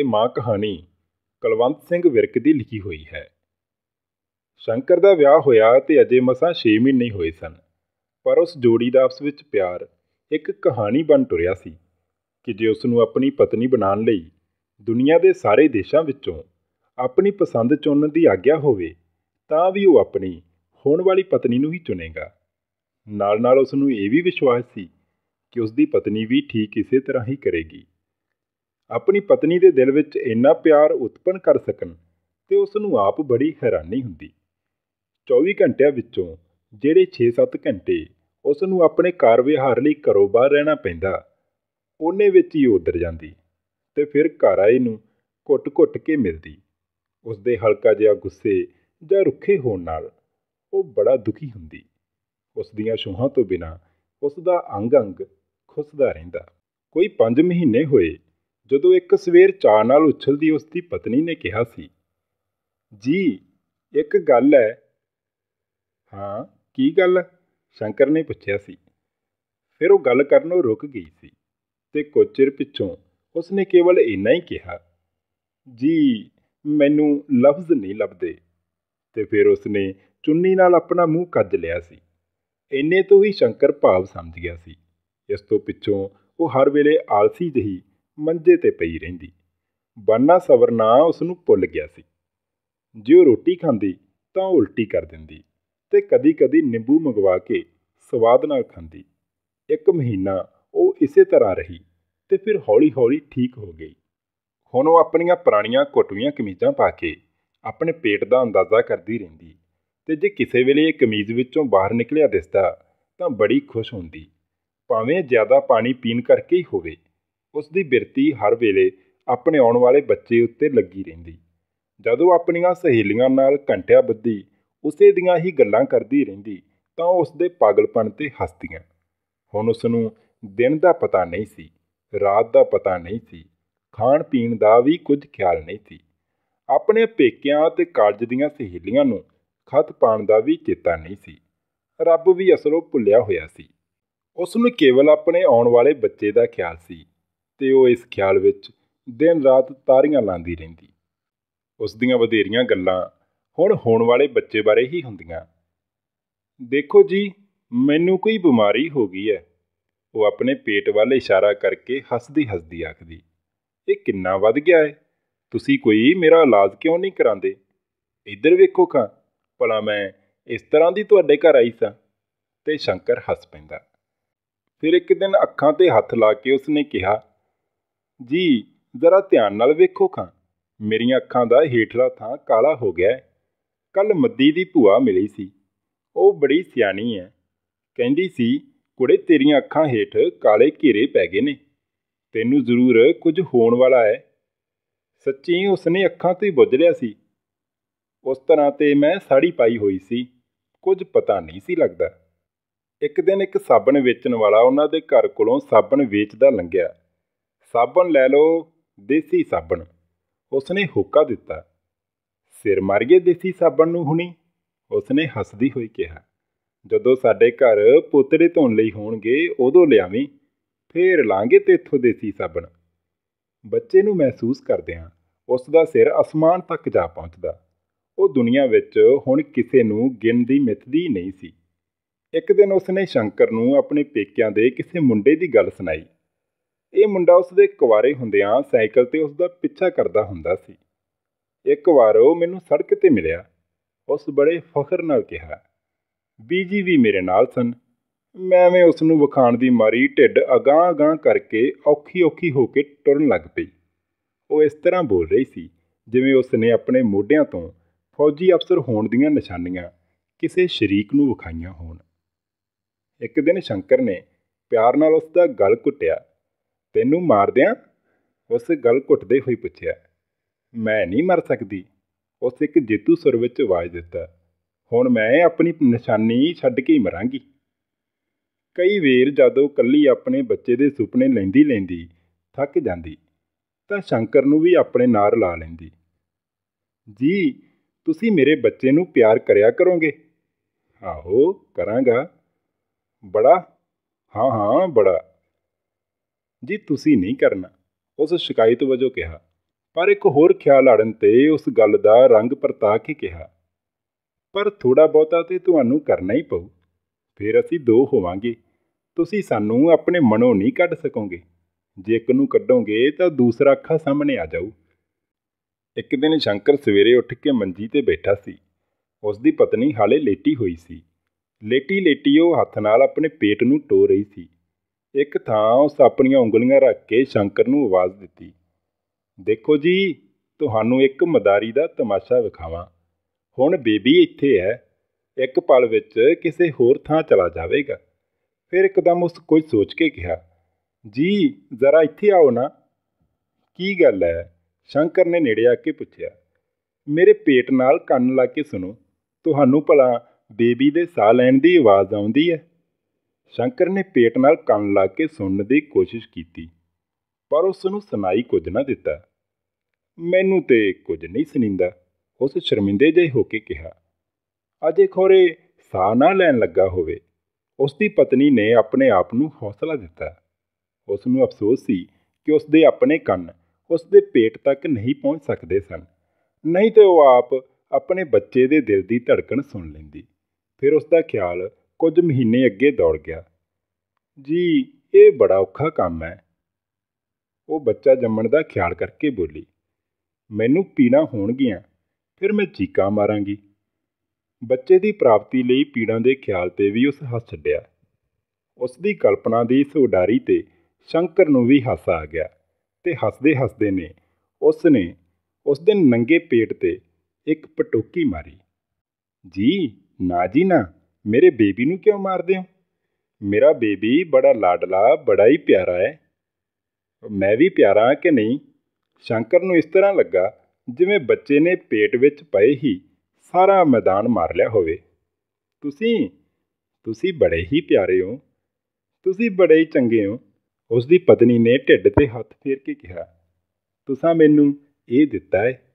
ਇਹ ਮਾਂ ਕਹਾਣੀ ਕਲਵੰਤ ਸਿੰਘ ਵਿਰਕ ਦੀ ਲਿਖੀ ਹੋਈ ਹੈ ਸ਼ੰਕਰ ਦਾ ਵਿਆਹ ਹੋਇਆ ਤੇ ਅਜੇ ਮਸਾਂ 6 ਮਹੀਨੇ ਹੋਏ ਸਨ ਪਰ ਉਸ ਜੋੜੀ ਦਾ ਆਪਸ ਵਿੱਚ ਪਿਆਰ ਇੱਕ ਕਹਾਣੀ ਬਣ ਟੁਰਿਆ ਸੀ ਕਿ ਜੇ ਉਸ ਨੂੰ ਆਪਣੀ ਪਤਨੀ ਬਣਾਉਣ ਲਈ ਦੁਨੀਆ ਦੇ ਸਾਰੇ ਦੇਸ਼ਾਂ ਵਿੱਚੋਂ ਆਪਣੀ ਪਸੰਦ ਚੁਣਨ ਦੀ ਆਗਿਆ ਹੋਵੇ ਤਾਂ ਵੀ ਉਹ ਆਪਣੀ ਹੋਣ ਵਾਲੀ ਪਤਨੀ ਨੂੰ ਹੀ ਚੁਣੇਗਾ ਨਾਲ-ਨਾਲ ਉਸ ਨੂੰ ਇਹ ਵੀ ਵਿਸ਼ਵਾਸ ਸੀ ਕਿ ਉਸ ਦੀ ਪਤਨੀ ਵੀ ਠੀਕ ਇਸੇ ਤਰ੍ਹਾਂ ਹੀ ਕਰੇਗੀ ਆਪਣੀ ਪਤਨੀ ਦੇ ਦਿਲ ਵਿੱਚ ਇੰਨਾ ਪਿਆਰ ਉਤਪਨ ਕਰ ਸਕਣ ਤੇ ਉਸ ਨੂੰ ਆਪ ਬੜੀ ਹੈਰਾਨੀ ਹੁੰਦੀ 24 ਘੰਟਿਆਂ ਵਿੱਚੋਂ ਜਿਹੜੇ 6-7 ਘੰਟੇ ਉਸ ਨੂੰ ਆਪਣੇ ਘਰ ਵਿਹਾਰ ਲਈ ਘਰੋਂ ਬਾਹਰ ਰਹਿਣਾ ਪੈਂਦਾ ਉਹਨੇ ਵਿੱਚ ਹੀ ਉਧਰ ਜਾਂਦੀ ਤੇ ਫਿਰ ਘਰ ਆਏ ਨੂੰ ਘੁੱਟ-ਘੁੱਟ ਕੇ ਮਿਲਦੀ ਉਸ ਦੇ ਹਲਕਾ ਜਿਹਾ ਗੁੱਸੇ ਜਾਂ ਰੁੱਖੇ ਹੋਣ ਨਾਲ ਉਹ ਬੜਾ ਦੁਖੀ ਹੁੰਦੀ ਉਸ ਦੀਆਂ ਛੂਹਾਂ ਤੋਂ ਬਿਨਾ ਉਸ ਦਾ ਅੰਗ-ਅੰਗ ਖੁੱਸਦਾ ਰਹਿੰਦਾ ਕੋਈ 5 ਮਹੀਨੇ ਹੋਏ ਜਦੋਂ ਇੱਕ ਸਵੇਰ ਚਾਹ ਨਾਲ ਉਛਲਦੀ ਉਸ ਦੀ ਪਤਨੀ ਨੇ ਕਿਹਾ ਸੀ ਜੀ ਇੱਕ ਗੱਲ ਹੈ ਹਾਂ ਕੀ ਗੱਲ ਸ਼ੰਕਰ ਨੇ ਪੁੱਛਿਆ ਸੀ ਫਿਰ ਉਹ ਗੱਲ ਕਰਨੋਂ ਰੁਕ ਗਈ ਸੀ ਤੇ ਕੋਚਰ ਪਿੱਛੋਂ ਪਿੱਛੋਂ ਉਸਨੇ ਕੇਵਲ ਇੰਨਾ ਹੀ ਕਿਹਾ ਜੀ ਮੈਨੂੰ ਲਫ਼ਜ਼ ਨਹੀਂ ਲੱਭਦੇ ਤੇ ਫਿਰ ਉਸਨੇ ਚੁੰਨੀ ਨਾਲ ਆਪਣਾ ਮੂੰਹ ਕੱਜ ਲਿਆ ਸੀ ਇੰਨੇ ਤੋਂ ਹੀ ਸ਼ੰਕਰ ਭਾਵ ਸਮਝ ਗਿਆ ਸੀ ਇਸ ਤੋਂ ਪਿੱਛੋਂ ਉਹ ਹਰ ਵੇਲੇ ਆਲਸੀ ਜਹੀ ਮੰਜੇ ਤੇ ਪਈ ਰਹਿੰਦੀ ਬਾਨਾ ਸਵਰਨਾ ਉਸ ਨੂੰ ਭੁੱਲ ਗਿਆ ਸੀ ਜੇ ਰੋਟੀ ਖਾਂਦੀ ਤਾਂ ਉਲਟੀ ਕਰ ਦਿੰਦੀ ਤੇ ਕਦੀ-ਕਦੀ ਨਿੰਬੂ ਮੰਗਵਾ ਕੇ ਸਵਾਦ ਨਾਲ ਖਾਂਦੀ ਇੱਕ ਮਹੀਨਾ ਉਹ ਇਸੇ ਤਰ੍ਹਾਂ ਰਹੀ ਤੇ ਫਿਰ ਹੌਲੀ-ਹੌਲੀ ਠੀਕ ਹੋ ਗਈ ਹੁਣ ਉਹ ਆਪਣੀਆਂ ਪੁਰਾਣੀਆਂ ਕੋਟੀਆਂ ਕਮੀਜ਼ਾਂ ਪਾ ਕੇ ਆਪਣੇ ਪੇਟ ਦਾ ਅੰਦਾਜ਼ਾ ਕਰਦੀ ਰਹਿੰਦੀ ਤੇ ਜੇ ਕਿਸੇ ਵੇਲੇ ਇਹ ਕਮੀਜ਼ ਵਿੱਚੋਂ ਬਾਹਰ ਨਿਕਲਿਆ ਦਿਸਦਾ ਤਾਂ ਬੜੀ ਖੁਸ਼ ਹੁੰਦੀ ਭਾਵੇਂ ਜ਼ਿਆਦਾ ਪਾਣੀ ਪੀਣ ਕਰਕੇ ਹੀ ਹੋਵੇ ਉਸ ਦੀ ਬਿਰਤੀ ਹਰ ਵੇਲੇ ਆਪਣੇ ਆਉਣ ਵਾਲੇ ਬੱਚੇ ਉੱਤੇ ਲੱਗੀ ਰਹਿੰਦੀ ਜਦੋਂ ਆਪਣੀਆਂ ਸਹੇਲੀਆਂ ਨਾਲ ਘੰਟਿਆਂ ਬੱਧੀ ਉਸੇ ਦੀਆਂ ਹੀ ਗੱਲਾਂ ਕਰਦੀ ਰਹਿੰਦੀ ਤਾਂ ਉਸ ਦੇ ਪਾਗਲਪਣ ਤੇ ਹੱਸਦੀਆਂ ਹੁਣ ਉਸ ਨੂੰ ਦਿਨ ਦਾ ਪਤਾ ਨਹੀਂ ਸੀ ਰਾਤ ਦਾ ਪਤਾ ਨਹੀਂ ਸੀ ਖਾਣ ਪੀਣ ਦਾ ਵੀ ਕੁਝ ਖਿਆਲ ਨਹੀਂ ਸੀ ਆਪਣੇ ਪੇਕਿਆਂ ਤੇ ਕਾਲਜ ਦੀਆਂ ਸਹੇਲੀਆਂ ਨੂੰ ਖਤ ਪਾਣ ਦਾ ਵੀ ਚੇਤਾ ਨਹੀਂ ਸੀ ਰੱਬ ਵੀ ਅਸਲੋਂ ਭੁੱਲਿਆ ਹੋਇਆ ਸੀ ਉਸ ਨੂੰ ਕੇਵਲ ਆਪਣੇ ਆਉਣ ਵਾਲੇ ਬੱਚੇ ਦਾ ਖਿਆਲ ਸੀ ਤੇ ਉਹ ਇਸ ਖਿਆਲ ਵਿੱਚ ਦਿਨ ਰਾਤ ਤਾਰੀਆਂ ਲਾਂਦੀ ਰਹਿੰਦੀ ਉਸ ਦੀਆਂ ਵਧੇਰੀਆਂ ਗੱਲਾਂ ਹੁਣ ਹੋਣ ਵਾਲੇ ਬੱਚੇ ਬਾਰੇ ਹੀ ਹੁੰਦੀਆਂ ਦੇਖੋ ਜੀ ਮੈਨੂੰ ਕੋਈ ਬਿਮਾਰੀ ਹੋ ਗਈ ਹੈ ਉਹ ਆਪਣੇ ਪੇਟ ਵੱਲ ਇਸ਼ਾਰਾ ਕਰਕੇ ਹੱਸਦੀ ਹੱਸਦੀ ਆਖਦੀ ਇਹ ਕਿੰਨਾ ਵੱਧ ਗਿਆ ਹੈ ਤੁਸੀਂ ਕੋਈ ਮੇਰਾ ਇਲਾਜ ਕਿਉਂ ਨਹੀਂ ਕਰਾਉਂਦੇ ਇੱਧਰ ਵੇਖੋ ਕਾ ਭਲਾ ਮੈਂ ਇਸ ਤਰ੍ਹਾਂ ਦੀ ਤੁਹਾਡੇ ਘਰ ਆਈ ਸਾਂ ਤੇ ਸ਼ੰਕਰ ਹੱਸ ਪੈਂਦਾ ਫਿਰ ਇੱਕ ਦਿਨ ਅੱਖਾਂ ਤੇ ਹੱਥ ਲਾ ਕੇ ਉਸਨੇ ਕਿਹਾ ਜੀ ਜ਼ਰਾ ਧਿਆਨ ਨਾਲ ਵੇਖੋ ਖਾਂ ਮੇਰੀਆਂ ਅੱਖਾਂ ਦਾ ਹੇਠਲਾ ਥਾਂ ਕਾਲਾ ਹੋ ਗਿਆ ਕੱਲ ਮੱਦੀ ਦੀ ਭੂਆ ਮਿਲੀ ਸੀ ਉਹ ਬੜੀ ਸਿਆਣੀ ਐ ਕਹਿੰਦੀ ਸੀ ਕੁੜੇ ਤੇਰੀਆਂ ਅੱਖਾਂ ਹੇਠ ਕਾਲੇ ਘੇਰੇ ਪੈ ਗਏ ਨੇ ਤੈਨੂੰ ਜ਼ਰੂਰ ਕੁਝ ਹੋਣ ਵਾਲਾ ਐ ਸੱਚੀ ਉਸਨੇ ਅੱਖਾਂ ਤੇ ਬੁੱਝ ਲਿਆ ਸੀ ਉਸ ਤਰ੍ਹਾਂ ਤੇ ਮੈਂ ਸਾੜੀ ਪਾਈ ਹੋਈ ਸੀ ਕੁਝ ਪਤਾ ਨਹੀਂ ਸੀ ਲੱਗਦਾ ਇੱਕ ਦਿਨ ਇੱਕ ਸਾਬਣ ਵੇਚਣ ਵਾਲਾ ਉਹਨਾਂ ਦੇ ਘਰ ਕੋਲੋਂ ਸਾਬਣ ਵੇਚਦਾ ਲੰਘਿਆ ਸਾਬਣ ਲੈ ਲਓ ਦੇਸੀ ਸਾਬਣ ਉਸਨੇ ਹੁੱਕਾ ਦਿੱਤਾ ਸਿਰ ਮਰ ਗਏ ਦੇਸੀ ਸਾਬਣ ਨੂੰ ਹੁਣੀ ਉਸਨੇ ਹੱਸਦੀ ਹੋਈ ਕਿਹਾ ਜਦੋਂ ਸਾਡੇ ਘਰ ਪੁੱਤਰੇ ਧੋਣ ਲਈ ਹੋਣਗੇ ਉਦੋਂ ਲਿਆਵੀਂ ਫੇਰ ਲਾਂਗੇ ਤੇਥੋਂ ਦੇਸੀ ਸਾਬਣ ਬੱਚੇ ਨੂੰ ਮਹਿਸੂਸ ਕਰਦਿਆਂ ਉਸ ਦਾ ਸਿਰ ਅਸਮਾਨ ਤੱਕ ਜਾ ਪਹੁੰਚਦਾ ਉਹ ਦੁਨੀਆ ਵਿੱਚ ਹੁਣ ਕਿਸੇ ਨੂੰ ਗਿਣਦੀ ਮਿੱਥਦੀ ਨਹੀਂ ਸੀ ਇੱਕ ਦਿਨ ਉਸਨੇ ਸ਼ੰਕਰ ਨੂੰ ਆਪਣੇ ਪੇਕਿਆਂ ਦੇ ਕਿਸੇ ਮੁੰਡੇ ਦੀ ਗੱਲ ਸੁਣਾਈ ਇਹ ਮੁੰਡਾ ਉਸ ਦੇ ਕੁਵਾਰੇ ਹੁੰਦਿਆਂ ਸਾਈਕਲ ਤੇ ਉਸ ਦਾ ਪਿੱਛਾ ਕਰਦਾ ਹੁੰਦਾ ਸੀ ਇੱਕ ਵਾਰ ਉਹ ਮੈਨੂੰ ਸੜਕ ਤੇ ਮਿਲਿਆ ਉਸ ਬੜੇ ਫਖਰ ਨਾਲ ਕਿਹਾ ਬੀਜੀ ਵੀ ਮੇਰੇ ਨਾਲ ਸਨ ਮੈਂ ਵੀ ਉਸ ਨੂੰ ਵਿਖਾਣ ਦੀ ਮਾਰੀ ਢਿੱਡ ਅਗਾਹ-ਅਗਾਹ ਕਰਕੇ ਔਖੀ-ਔਖੀ ਹੋ ਕੇ ਟੁਰਨ ਲੱਗ ਪਈ ਉਹ ਇਸ ਤਰ੍ਹਾਂ ਬੋਲ ਰਹੀ ਸੀ ਜਿਵੇਂ ਉਸ ਨੇ ਆਪਣੇ ਮੋਢਿਆਂ ਤੋਂ ਫੌਜੀ ਅਫਸਰ ਹੋਣ ਦੀਆਂ ਨਿਸ਼ਾਨੀਆਂ ਕਿਸੇ ਸ਼ਰੀਕ ਨੂੰ ਵਿਖਾਈਆਂ ਹੋਣ ਇੱਕ ਦਿਨ ਸ਼ੰਕਰ ਨੇ ਪਿਆਰ ਨਾਲ ਉਸ ਦਾ ਗਲ ਘੁੱਟਿਆ ਤੈਨੂੰ ਮਾਰ ਦਿਆਂ ਉਸ ਗੱਲ ਘੁੱਟਦੇ ਹੋਏ ਪੁੱਛਿਆ ਮੈਂ ਨਹੀਂ ਮਰ ਸਕਦੀ ਉਸ ਇੱਕ ਜੇਤੂ ਸੁਰ ਵਿੱਚ ਆਵਾਜ਼ ਦਿੱਤਾ ਹੁਣ ਮੈਂ ਆਪਣੀ ਨਿਸ਼ਾਨੀ ਛੱਡ ਕੇ ਹੀ ਮਰਾਂਗੀ ਕਈ ਵੇਰ ਜਦੋਂ ਕੱਲੀ ਆਪਣੇ ਬੱਚੇ ਦੇ ਸੁਪਨੇ ਲੈਂਦੀ ਲੈਂਦੀ ਥੱਕ ਜਾਂਦੀ ਤਾਂ ਸ਼ੰਕਰ ਨੂੰ ਵੀ ਆਪਣੇ ਨਾਲ ਲਾ ਲੈਂਦੀ ਜੀ ਤੁਸੀਂ ਮੇਰੇ ਬੱਚੇ ਨੂੰ ਪਿਆਰ ਕਰਿਆ ਕਰੋਗੇ ਆਹੋ ਕਰਾਂਗਾ ਬੜਾ ਹਾਂ ਹਾਂ ਬੜਾ ਜੇ ਤੁਸੀਂ ਨਹੀਂ ਕਰਨਾ ਉਸ ਸ਼ਿਕਾਇਤ ਵਜੋਂ ਕਿਹਾ ਪਰ ਇੱਕ ਹੋਰ ਖਿਆਲ ਆੜਨ ਤੇ ਉਸ ਗੱਲ ਦਾ ਰੰਗ ਪਰਤਾ ਕੇ ਕਿਹਾ ਪਰ ਥੋੜਾ ਬਹੁਤਾ ਤੇ ਤੁਹਾਨੂੰ ਕਰਨਾ ਹੀ ਪਊ ਫਿਰ ਅਸੀਂ ਦੋ ਹੋਵਾਂਗੇ ਤੁਸੀਂ ਸਾਨੂੰ ਆਪਣੇ ਮਨੋਂ ਨਹੀਂ ਕੱਢ ਸਕੋਗੇ ਜੇ ਇੱਕ ਨੂੰ ਕੱਢੋਗੇ ਤਾਂ ਦੂਸਰਾ ਅੱਖਾਂ ਸਾਹਮਣੇ ਆ ਜਾਊ ਇੱਕ ਦਿਨ ਸ਼ੰਕਰ ਸਵੇਰੇ ਉੱਠ ਕੇ ਮੰਜੀ ਤੇ ਬੈਠਾ ਸੀ ਉਸ ਦੀ ਪਤਨੀ ਹਾਲੇ ਲੇਟੀ ਹੋਈ ਸੀ ਲੇਟੀ ਲੇਟੀ ਉਹ ਹੱਥ ਨਾਲ ਆਪਣੇ ਪੇਟ ਨੂੰ ਟੋ ਰਹੀ ਸੀ ਇੱਕ ਥਾਂ ਉਸ ਆਪਣੀਆਂ ਉਂਗਲੀਆਂ ਰੱਖ ਕੇ ਸ਼ੰਕਰ ਨੂੰ ਆਵਾਜ਼ ਦਿੱਤੀ ਦੇਖੋ ਜੀ ਤੁਹਾਨੂੰ ਇੱਕ ਮਦਾਰੀ ਦਾ ਤਮਾਸ਼ਾ ਵਿਖਾਵਾਂ ਹੁਣ ਬੇਬੀ ਇੱਥੇ ਹੈ ਇੱਕ ਪਲ ਵਿੱਚ ਕਿਸੇ ਹੋਰ ਥਾਂ ਚਲਾ ਜਾਵੇਗਾ ਫਿਰ ਇੱਕਦਮ ਉਸ ਕੁਝ ਸੋਚ ਕੇ ਕਿਹਾ ਜੀ ਜ਼ਰਾ ਇੱਥੇ ਆਓ ਨਾ ਕੀ ਗੱਲ ਹੈ ਸ਼ੰਕਰ ਨੇ ਨੇੜੇ ਆ ਕੇ ਪੁੱਛਿਆ ਮੇਰੇ ਪੇਟ ਨਾਲ ਕੰਨ ਲਾ ਕੇ ਸੁਣੋ ਤੁਹਾਨੂੰ ਭਲਾ ਬੇਬੀ ਦੇ ਸਾਹ ਲੈਣ ਦੀ ਆਵਾਜ਼ ਆਉਂਦੀ ਹੈ ਸ਼ੰਕਰ ਨੇ ਪੇਟ ਨਾਲ ਕੰਨ ਲਾ ਕੇ ਸੁਣਨ ਦੀ ਕੋਸ਼ਿਸ਼ ਕੀਤੀ ਪਰ ਉਸ ਨੂੰ ਸੁਣਾਈ ਕੁਝ ਨਾ ਦਿੱਤਾ ਮੈਨੂੰ ਤੇ ਕੁਝ ਨਹੀਂ ਸੁਣਿੰਦਾ ਉਸ ਸ਼ਰਮਿੰਦੇ ਜਿਹੇ ਹੋ ਕੇ ਕਿਹਾ ਅਜੇ ਖੋਰੇ ਸਾਹ ਨਾ ਲੈਣ ਲੱਗਾ ਹੋਵੇ ਉਸ ਦੀ ਪਤਨੀ ਨੇ ਆਪਣੇ ਆਪ ਨੂੰ ਹੌਸਲਾ ਦਿੱਤਾ ਉਸ ਨੂੰ ਅਫਸੋਸ ਸੀ ਕਿ ਉਸ ਦੇ ਆਪਣੇ ਕੰਨ ਉਸ ਦੇ ਪੇਟ ਤੱਕ ਨਹੀਂ ਪਹੁੰਚ ਸਕਦੇ ਸਨ ਨਹੀਂ ਤੇ ਉਹ ਆਪ ਆਪਣੇ ਬੱਚੇ ਦੇ ਦਿਲ ਦੀ ਧੜਕਣ ਸੁਣ ਲੈਂਦੀ ਫਿਰ ਉਸ ਦਾ ਖਿਆਲ ਕੁਝ ਮਹੀਨੇ ਅੱਗੇ ਦੌੜ ਗਿਆ ਜੀ ਇਹ ਬੜਾ ਔਖਾ ਕੰਮ ਹੈ ਉਹ ਬੱਚਾ ਜੰਮਣ ਦਾ ਖਿਆਲ ਕਰਕੇ ਬੋਲੀ ਮੈਨੂੰ ਪੀੜਾ ਹੋਣਗੀਆਂ ਫਿਰ ਮੈਂ ਚੀਕਾਂ ਮਾਰਾਂਗੀ ਬੱਚੇ ਦੀ ਪ੍ਰਾਪਤੀ ਲਈ ਪੀੜਾਂ ਦੇ ਖਿਆਲ ਤੇ ਵੀ ਉਸ ਹੱਸ ਛੱਡਿਆ ਉਸ ਦੀ ਕਲਪਨਾ ਦੀ ਇਸ ਉਡਾਰੀ ਤੇ ਸ਼ੰਕਰ ਨੂੰ ਵੀ ਹਾਸਾ ਆ ਗਿਆ ਤੇ ਹੱਸਦੇ ਹੱਸਦੇ ਨੇ ਉਸ ਨੇ ਉਸ ਦਿਨ ਨੰਗੇ ਪੇਟ ਤੇ ਇੱਕ ਪਟੋਕੀ ਮਾਰੀ ਜੀ ਨਾ ਜੀ ਨਾ ਮੇਰੇ ਬੇਬੀ ਨੂੰ ਕਿਉਂ ਮਾਰਦੇ ਹੋ ਮੇਰਾ ਬੇਬੀ ਬੜਾ ਲਾਡਲਾ ਬੜਾ ਹੀ ਪਿਆਰਾ ਹੈ ਮੈਂ ਵੀ ਪਿਆਰਾ ਕਿ ਨਹੀਂ ਸ਼ੰਕਰ ਨੂੰ ਇਸ ਤਰ੍ਹਾਂ ਲੱਗਾ ਜਿਵੇਂ ਬੱਚੇ ਨੇ ਪੇਟ ਵਿੱਚ ਪਏ ਹੀ ਸਾਰਾ ਮੈਦਾਨ ਮਾਰ ਲਿਆ ਹੋਵੇ ਤੁਸੀਂ ਤੁਸੀਂ ਬੜੇ ਹੀ ਪਿਆਰੇ ਹੋ ਤੁਸੀਂ ਬੜੇ ਹੀ ਚੰਗੇ ਹੋ ਉਸ ਦੀ ਪਤਨੀ ਨੇ ਢਿੱਡ ਤੇ ਹੱਥ ਫੇਰ ਕੇ ਕਿਹਾ ਤੁਸੀਂ ਮੈਨੂੰ ਇਹ ਦਿੱਤਾ ਹੈ